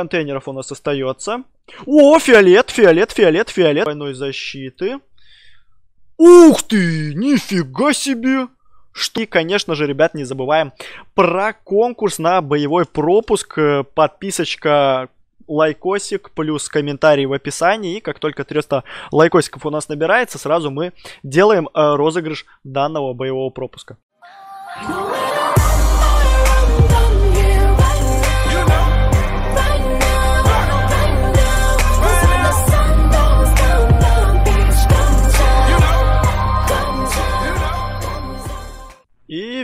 контейнеров у нас остается. О, фиолет, фиолет, фиолет, фиолет. Двойной защиты. Ух ты, нифига себе! Что? И, конечно же, ребят, не забываем про конкурс на боевой пропуск. Э, подписочка лайкосик плюс комментарий в описании. И как только 300 лайкосиков у нас набирается, сразу мы делаем э, розыгрыш данного боевого пропуска.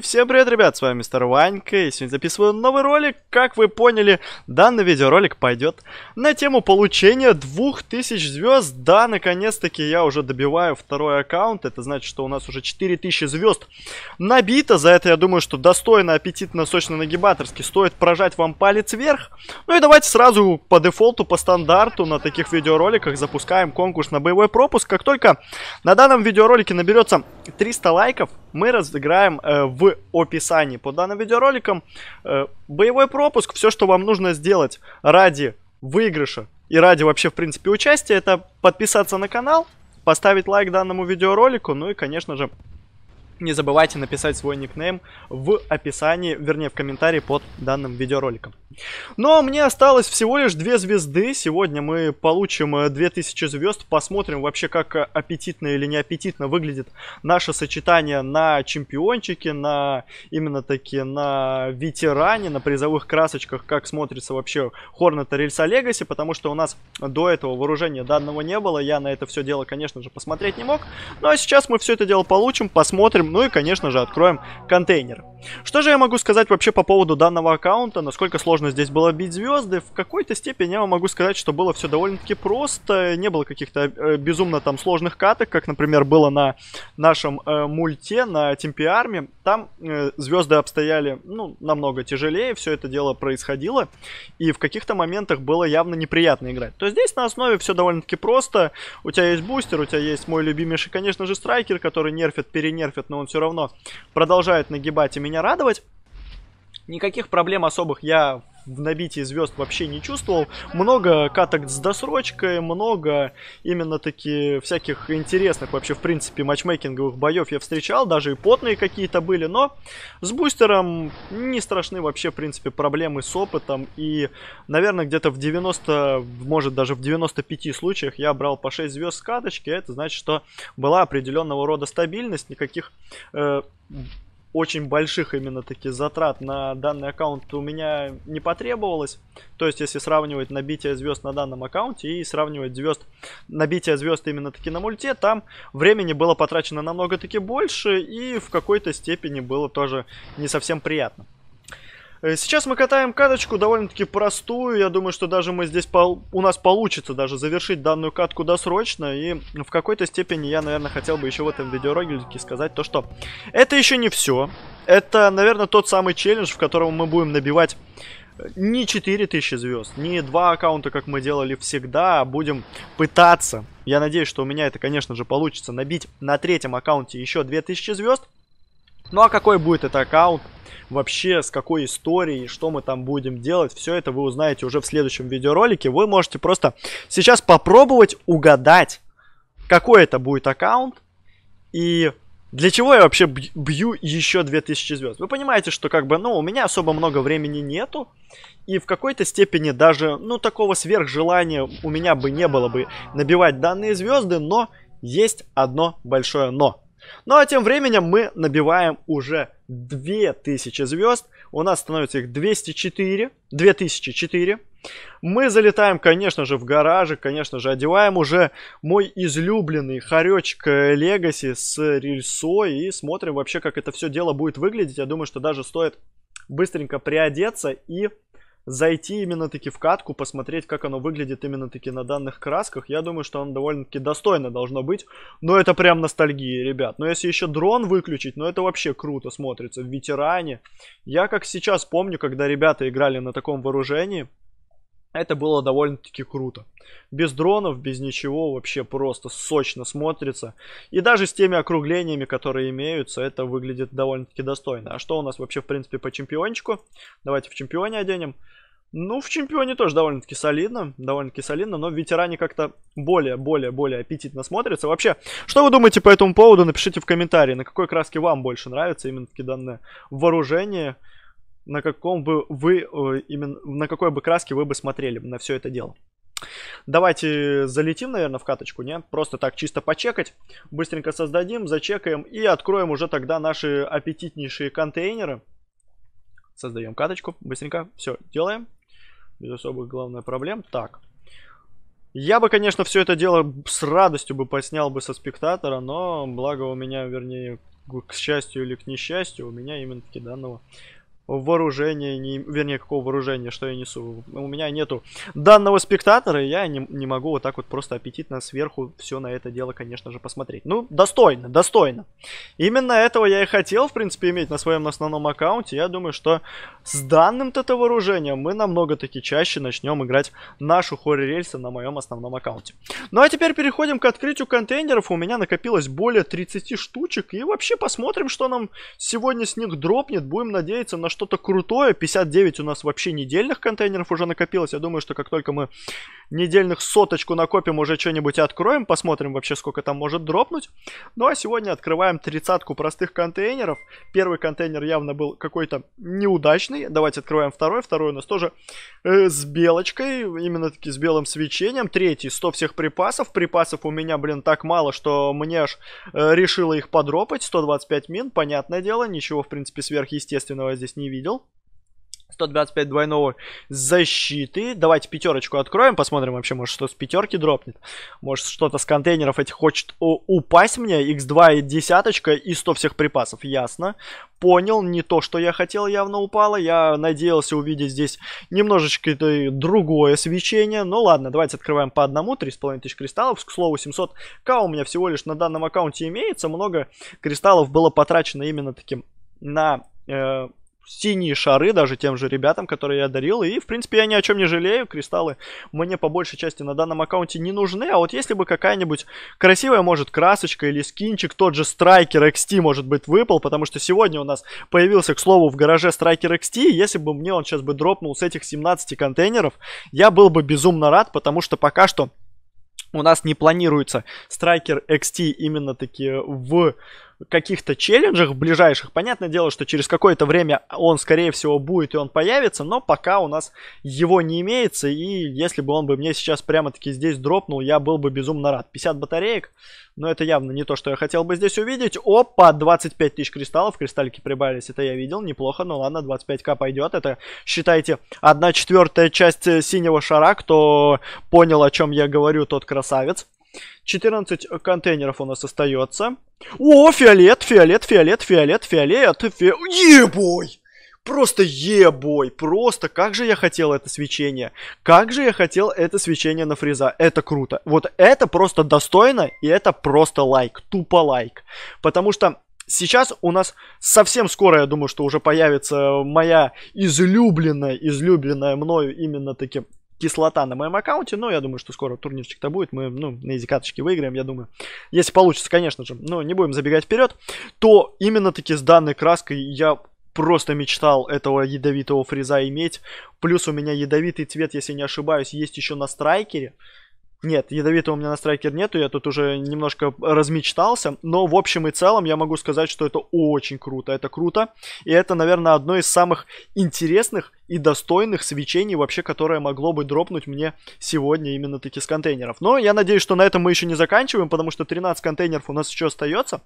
всем привет, ребят, с вами мистер Ванька, и сегодня записываю новый ролик. Как вы поняли, данный видеоролик пойдет на тему получения 2000 звезд. Да, наконец-таки я уже добиваю второй аккаунт, это значит, что у нас уже 4000 звезд набито. За это, я думаю, что достойно, аппетитно, сочно, нагибаторски стоит прожать вам палец вверх. Ну и давайте сразу по дефолту, по стандарту на таких видеороликах запускаем конкурс на боевой пропуск. Как только на данном видеоролике наберется 300 лайков мы разыграем э, в описании под данным видеороликом. Э, боевой пропуск, все, что вам нужно сделать ради выигрыша и ради вообще, в принципе, участия, это подписаться на канал, поставить лайк данному видеоролику, ну и, конечно же, не забывайте написать свой никнейм в описании, вернее, в комментарии под данным видеороликом. Ну а мне осталось всего лишь две звезды. Сегодня мы получим 2000 э, звезд. Посмотрим вообще, как э, аппетитно или неаппетитно выглядит наше сочетание на чемпиончике, на именно таки на ветеране, на призовых красочках, как смотрится вообще Хорната Рельса Легаси, потому что у нас до этого вооружения данного не было. Я на это все дело, конечно же, посмотреть не мог. Ну а сейчас мы все это дело получим, посмотрим, ну и, конечно же, откроем контейнер. Что же я могу сказать вообще по поводу данного аккаунта, насколько сложно сложно здесь было бить звезды. В какой-то степени я вам могу сказать, что было все довольно-таки просто. Не было каких-то э, безумно там сложных каток, как, например, было на нашем э, мульте, на Темпиарме. Там э, звезды обстояли, ну, намного тяжелее. Все это дело происходило. И в каких-то моментах было явно неприятно играть. То здесь на основе все довольно-таки просто. У тебя есть бустер, у тебя есть мой любимейший, конечно же, страйкер, который нерфит, перенерфит, но он все равно продолжает нагибать и меня радовать. Никаких проблем особых я в набитии звезд вообще не чувствовал. Много каток с досрочкой, много именно таки всяких интересных вообще, в принципе, матчмейкинговых боев я встречал. Даже и потные какие-то были, но с бустером не страшны вообще, в принципе, проблемы с опытом. И, наверное, где-то в 90, может даже в 95 случаях я брал по 6 звезд с каточки. Это значит, что была определенного рода стабильность, никаких... Э, очень больших именно таки затрат на данный аккаунт у меня не потребовалось. То есть, если сравнивать набитие звезд на данном аккаунте и сравнивать звезд, набитие звезд именно таки на мульте, там времени было потрачено намного таки больше и в какой-то степени было тоже не совсем приятно. Э, сейчас мы катаем каточку довольно-таки простую. Я думаю, что даже мы здесь пол... у нас получится даже завершить данную катку досрочно. И в какой-то степени я, наверное, хотел бы еще в этом видеоролике сказать то, что это еще не все. Это, наверное, тот самый челлендж, в котором мы будем набивать э, не 4000 звезд, не два аккаунта, как мы делали всегда, а будем пытаться. Я надеюсь, что у меня это, конечно же, получится набить на третьем аккаунте еще 2000 звезд. Ну а какой будет этот аккаунт, вообще с какой историей, что мы там будем делать, все это вы узнаете уже в следующем видеоролике. Вы можете просто сейчас попробовать угадать, какой это будет аккаунт и для чего я вообще бью еще 2000 звезд? Вы понимаете, что как бы, ну, у меня особо много времени нету, и в какой-то степени даже, ну, такого сверхжелания у меня бы не было бы набивать данные звезды, но есть одно большое но. Ну а тем временем мы набиваем уже 2000 звезд. У нас становится их 204. 2004. Мы залетаем, конечно же, в гаражик, конечно же, одеваем уже мой излюбленный хоречек Легаси э, с рельсой и смотрим вообще, как это все дело будет выглядеть. Я думаю, что даже стоит быстренько приодеться и зайти именно-таки в катку, посмотреть, как оно выглядит именно-таки на данных красках. Я думаю, что оно довольно-таки достойно должно быть. Но это прям ностальгия, ребят. Но если еще дрон выключить, ну это вообще круто смотрится. В ветеране. Я как сейчас помню, когда ребята играли на таком вооружении, это было довольно-таки круто. Без дронов, без ничего, вообще просто сочно смотрится. И даже с теми округлениями, которые имеются, это выглядит довольно-таки достойно. А что у нас вообще, в принципе, по чемпиончику? Давайте в чемпионе оденем. Ну, в чемпионе тоже довольно-таки солидно, довольно-таки солидно, но в ветеране как-то более-более-более аппетитно смотрится. Вообще, что вы думаете по этому поводу, напишите в комментарии, на какой краске вам больше нравится именно-таки данное вооружение на каком бы вы э, именно на какой бы краске вы бы смотрели на все это дело. Давайте залетим, наверное, в каточку, не? Просто так чисто почекать. Быстренько создадим, зачекаем и откроем уже тогда наши аппетитнейшие контейнеры. Создаем каточку, быстренько все делаем. Без особых главных проблем. Так. Я бы, конечно, все это дело с радостью бы поснял бы со спектатора, но благо у меня, вернее, к счастью или к несчастью, у меня именно таки данного вооружения, не, вернее, какого вооружения, что я несу. У меня нету данного спектатора, и я не, не могу вот так вот просто аппетитно сверху все на это дело, конечно же, посмотреть. Ну, достойно, достойно. Именно этого я и хотел, в принципе, иметь на своем основном аккаунте. Я думаю, что с данным то ТТ вооружением мы намного-таки чаще начнем играть нашу хори рельсы на моем основном аккаунте. Ну, а теперь переходим к открытию контейнеров. У меня накопилось более 30 штучек, и вообще посмотрим, что нам сегодня с них дропнет. Будем надеяться на что-то крутое. 59 у нас вообще недельных контейнеров уже накопилось. Я думаю, что как только мы недельных соточку накопим, уже что-нибудь откроем, посмотрим вообще, сколько там может дропнуть. Ну а сегодня открываем тридцатку простых контейнеров. Первый контейнер явно был какой-то неудачный. Давайте открываем второй. Второй у нас тоже э, с белочкой, именно таки с белым свечением. Третий, 100 всех припасов. Припасов у меня, блин, так мало, что мне аж э, решило их подропать. 125 мин, понятное дело, ничего, в принципе, сверхъестественного здесь не видел. 125 двойного защиты. Давайте пятерочку откроем, посмотрим вообще, может, что с пятерки дропнет. Может, что-то с контейнеров этих хочет упасть мне. X2 и десяточка и 100 всех припасов, ясно. Понял, не то, что я хотел, явно упало. Я надеялся увидеть здесь немножечко другое свечение. Ну ладно, давайте открываем по одному, 3,5 тысяч кристаллов. К слову, 700к у меня всего лишь на данном аккаунте имеется. Много кристаллов было потрачено именно таким на... Э синие шары даже тем же ребятам, которые я дарил. И, в принципе, я ни о чем не жалею. Кристаллы мне по большей части на данном аккаунте не нужны. А вот если бы какая-нибудь красивая, может, красочка или скинчик, тот же Страйкер XT, может быть, выпал. Потому что сегодня у нас появился, к слову, в гараже Страйкер XT. Если бы мне он сейчас бы дропнул с этих 17 контейнеров, я был бы безумно рад, потому что пока что у нас не планируется Страйкер XT именно таки в каких-то челленджах ближайших. Понятное дело, что через какое-то время он, скорее всего, будет и он появится, но пока у нас его не имеется, и если бы он бы мне сейчас прямо-таки здесь дропнул, я был бы безумно рад. 50 батареек, но это явно не то, что я хотел бы здесь увидеть. Опа, 25 тысяч кристаллов, кристаллики прибавились, это я видел, неплохо, но ну ладно, 25к пойдет, это, считайте, 1 четвертая часть э, синего шара, кто понял, о чем я говорю, тот красавец. 14 контейнеров у нас остается. О, фиолет, фиолет, фиолет, фиолет, фиолет, фиолет. Ебой! Просто ебой, просто как же я хотел это свечение. Как же я хотел это свечение на фреза. Это круто. Вот это просто достойно и это просто лайк, тупо лайк. Потому что Сейчас у нас совсем скоро, я думаю, что уже появится моя излюбленная, излюбленная мною именно таким кислота на моем аккаунте, но я думаю, что скоро турнирчик-то будет, мы, ну, на изи карточки выиграем, я думаю. Если получится, конечно же, но не будем забегать вперед, то именно таки с данной краской я просто мечтал этого ядовитого фреза иметь. Плюс у меня ядовитый цвет, если не ошибаюсь, есть еще на страйкере. Нет, ядовитого у меня на страйкер нету, я тут уже немножко размечтался, но в общем и целом я могу сказать, что это очень круто, это круто, и это, наверное, одно из самых интересных и достойных свечений вообще, которое могло бы дропнуть мне сегодня именно таки с контейнеров. Но я надеюсь, что на этом мы еще не заканчиваем, потому что 13 контейнеров у нас еще остается,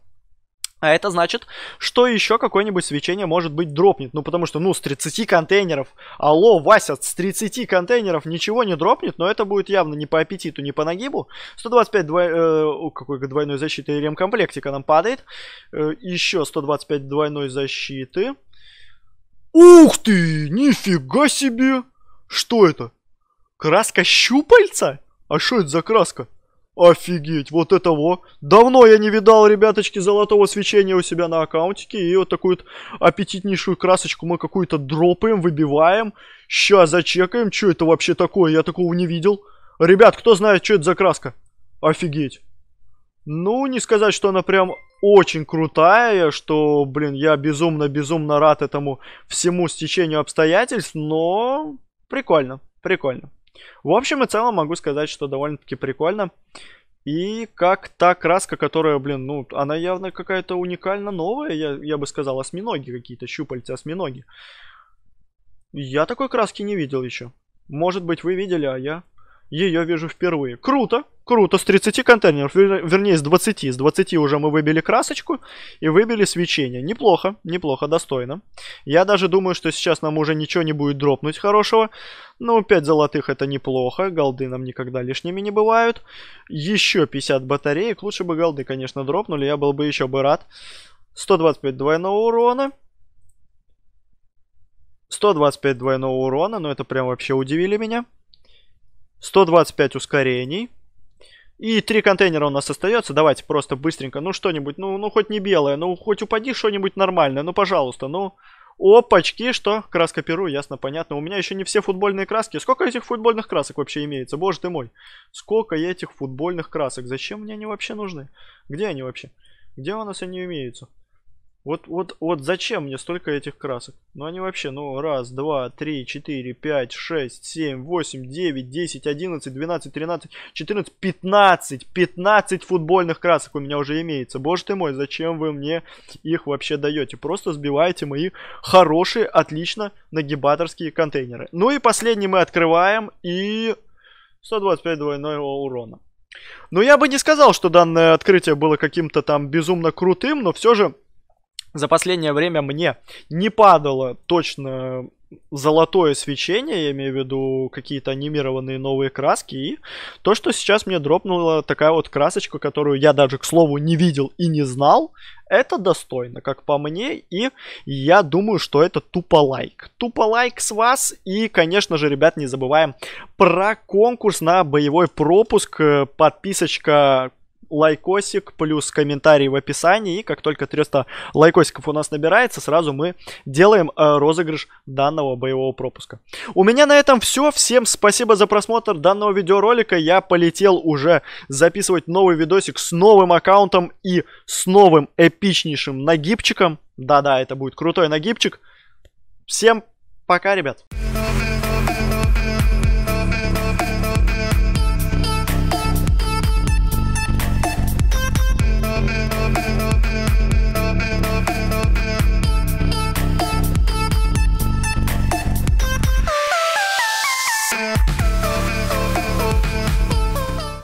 а это значит, что еще какое-нибудь свечение может быть дропнет. Ну, потому что, ну, с 30 контейнеров. Алло, Вася, с 30 контейнеров ничего не дропнет, но это будет явно не по аппетиту, не по нагибу. 125 двой, э, какой двойной защиты и ремкомплектика нам падает. Э, еще 125 двойной защиты. Ух ты! Нифига себе! Что это? Краска щупальца? А что это за краска? Офигеть, вот этого Давно я не видал, ребяточки, золотого свечения у себя на аккаунтике. И вот такую вот аппетитнейшую красочку мы какую-то дропаем, выбиваем. Сейчас зачекаем, что это вообще такое, я такого не видел. Ребят, кто знает, что это за краска? Офигеть. Ну, не сказать, что она прям очень крутая, что, блин, я безумно-безумно рад этому всему стечению обстоятельств, но прикольно, прикольно. В общем и целом могу сказать, что довольно-таки прикольно. И как та краска, которая, блин, ну, она явно какая-то уникально новая, я, я бы сказал, осьминоги какие-то, щупальца осьминоги. Я такой краски не видел еще. Может быть, вы видели, а я ее вижу впервые. Круто, круто, с 30 контейнеров, вер, вернее с 20, с 20 уже мы выбили красочку и выбили свечение. Неплохо, неплохо, достойно. Я даже думаю, что сейчас нам уже ничего не будет дропнуть хорошего. Ну, 5 золотых это неплохо, голды нам никогда лишними не бывают. Еще 50 батареек, лучше бы голды, конечно, дропнули, я был бы еще бы рад. 125 двойного урона. 125 двойного урона, но ну это прям вообще удивили меня. 125 ускорений. И три контейнера у нас остается. Давайте просто быстренько. Ну, что-нибудь. Ну, ну хоть не белое. Ну, хоть упади что-нибудь нормальное. Ну, пожалуйста. Ну, опачки. Что? Краска перу. Ясно, понятно. У меня еще не все футбольные краски. Сколько этих футбольных красок вообще имеется? Боже ты мой. Сколько этих футбольных красок? Зачем мне они вообще нужны? Где они вообще? Где у нас они имеются? Вот, вот, вот зачем мне столько этих красок? Ну они вообще, ну раз, два, три, четыре, пять, шесть, семь, восемь, девять, десять, одиннадцать, двенадцать, тринадцать, четырнадцать, пятнадцать, пятнадцать футбольных красок у меня уже имеется. Боже ты мой, зачем вы мне их вообще даете? Просто сбиваете мои хорошие, отлично нагибаторские контейнеры. Ну и последний мы открываем и 125 двойного урона. Но ну, я бы не сказал, что данное открытие было каким-то там безумно крутым, но все же за последнее время мне не падало точно золотое свечение, я имею в виду какие-то анимированные новые краски, и то, что сейчас мне дропнула такая вот красочка, которую я даже, к слову, не видел и не знал, это достойно, как по мне, и я думаю, что это тупо лайк. Тупо лайк с вас, и, конечно же, ребят, не забываем про конкурс на боевой пропуск, э, подписочка лайкосик плюс комментарий в описании. И как только 300 лайкосиков у нас набирается, сразу мы делаем э, розыгрыш данного боевого пропуска. У меня на этом все. Всем спасибо за просмотр данного видеоролика. Я полетел уже записывать новый видосик с новым аккаунтом и с новым эпичнейшим нагибчиком. Да-да, это будет крутой нагибчик. Всем пока, ребят.